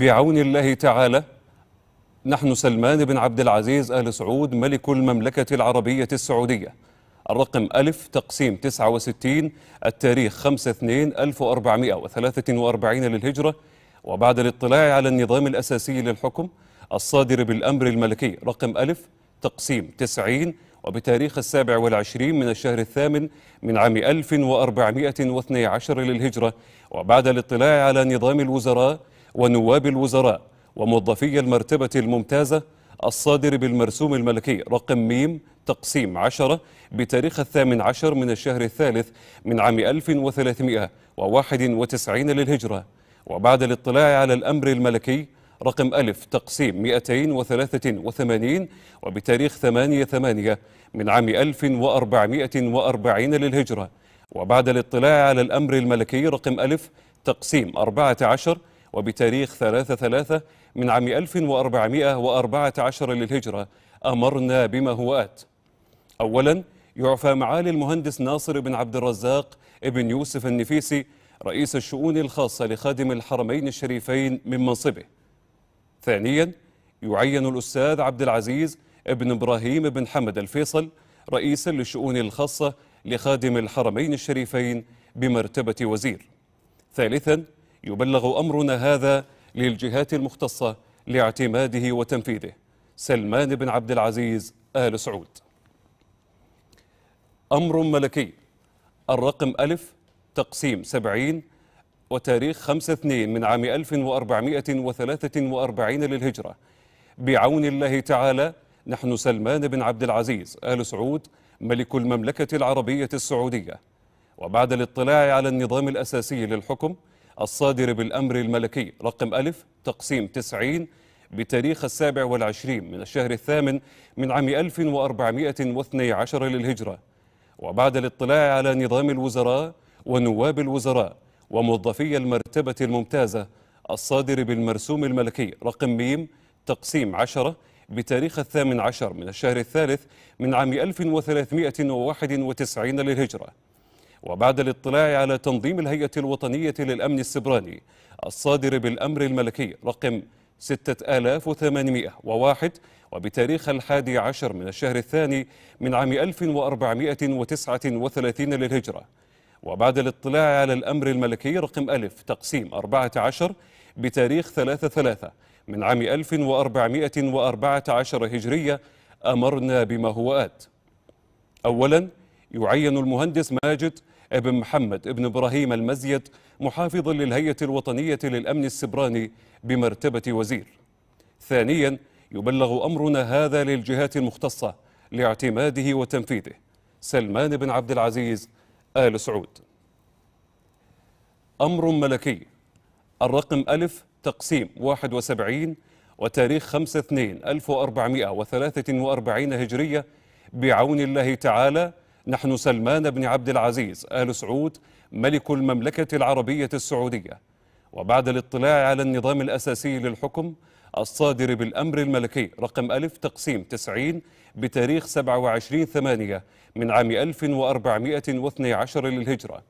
بعون الله تعالى نحن سلمان بن عبد العزيز آل سعود ملك المملكة العربية السعودية الرقم ألف تقسيم 69 التاريخ 5 2 1443 للهجرة وبعد الاطلاع على النظام الأساسي للحكم الصادر بالأمر الملكي رقم ألف تقسيم 90 وبتاريخ السابع والعشرين من الشهر الثامن من عام 1412 للهجرة وبعد الاطلاع على نظام الوزراء ونواب الوزراء وموظفي المرتبة الممتازة الصادر بالمرسوم الملكي رقم ميم تقسيم عشرة بتاريخ الثامن عشر من الشهر الثالث من عام 1391 للهجرة وبعد الاطلاع على الأمر الملكي رقم ألف تقسيم 283 وبتاريخ 8 8 من عام 1440 للهجرة وبعد الاطلاع على الأمر الملكي رقم ألف تقسيم 14 وبتاريخ 3 3 من عام 1414 للهجرة أمرنا بما هو آت أولا يعفى معالي المهندس ناصر بن عبد الرزاق بن يوسف النفيسي رئيس الشؤون الخاصة لخادم الحرمين الشريفين من منصبه ثانيا يعين الأستاذ عبد العزيز بن إبراهيم بن حمد الفيصل رئيسا للشؤون الخاصة لخادم الحرمين الشريفين بمرتبة وزير ثالثا يبلغ أمرنا هذا للجهات المختصة لاعتماده وتنفيذه سلمان بن عبد العزيز آل سعود أمر ملكي الرقم ألف تقسيم سبعين وتاريخ خمسة اثنين من عام 1443 للهجرة بعون الله تعالى نحن سلمان بن عبد العزيز آل سعود ملك المملكة العربية السعودية وبعد الاطلاع على النظام الأساسي للحكم الصادر بالأمر الملكي رقم ألف تقسيم 90 بتاريخ السابع والعشرين من الشهر الثامن من عام 1412 للهجرة وبعد الاطلاع على نظام الوزراء ونواب الوزراء وموظفي المرتبة الممتازة الصادر بالمرسوم الملكي رقم ميم تقسيم عشرة بتاريخ الثامن عشر من الشهر الثالث من عام 1391 للهجرة وبعد الاطلاع على تنظيم الهيئة الوطنية للأمن السبراني الصادر بالأمر الملكي رقم 6801 وبتاريخ الحادي عشر من الشهر الثاني من عام 1439 للهجرة وبعد الاطلاع على الأمر الملكي رقم ألف تقسيم 14 بتاريخ 3 3 من عام 1414 هجرية أمرنا بما هو آت أولا يعين المهندس ماجد ابن محمد ابن إبراهيم المزيد محافظ للهيئة الوطنية للأمن السبراني بمرتبة وزير ثانيا يبلغ أمرنا هذا للجهات المختصة لاعتماده وتنفيذه سلمان بن عبد العزيز آل سعود أمر ملكي الرقم ألف تقسيم 71 وتاريخ 5 2 1443 هجرية بعون الله تعالى نحن سلمان بن عبد العزيز آل سعود ملك المملكة العربية السعودية وبعد الاطلاع على النظام الأساسي للحكم الصادر بالأمر الملكي رقم ألف تقسيم تسعين بتاريخ 27 ثمانية من عام 1412 للهجرة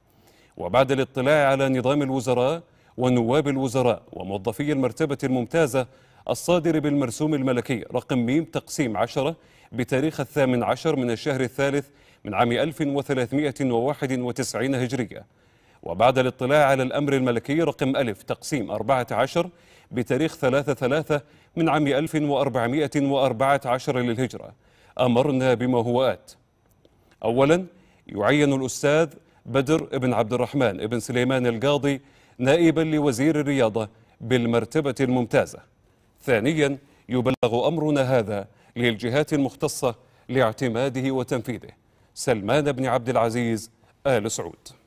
وبعد الاطلاع على نظام الوزراء ونواب الوزراء وموظفي المرتبة الممتازة الصادر بالمرسوم الملكي رقم ميم تقسيم عشرة بتاريخ الثامن عشر من الشهر الثالث من عام 1391 هجرية وبعد الاطلاع على الأمر الملكي رقم ألف تقسيم 14 بتاريخ 3/3 من عام 1414 للهجرة أمرنا بما هو آت أولا يعين الأستاذ بدر بن عبد الرحمن بن سليمان القاضي نائبا لوزير الرياضة بالمرتبة الممتازة ثانيا يبلغ أمرنا هذا للجهات المختصة لاعتماده وتنفيذه سلمان بن عبد العزيز آل سعود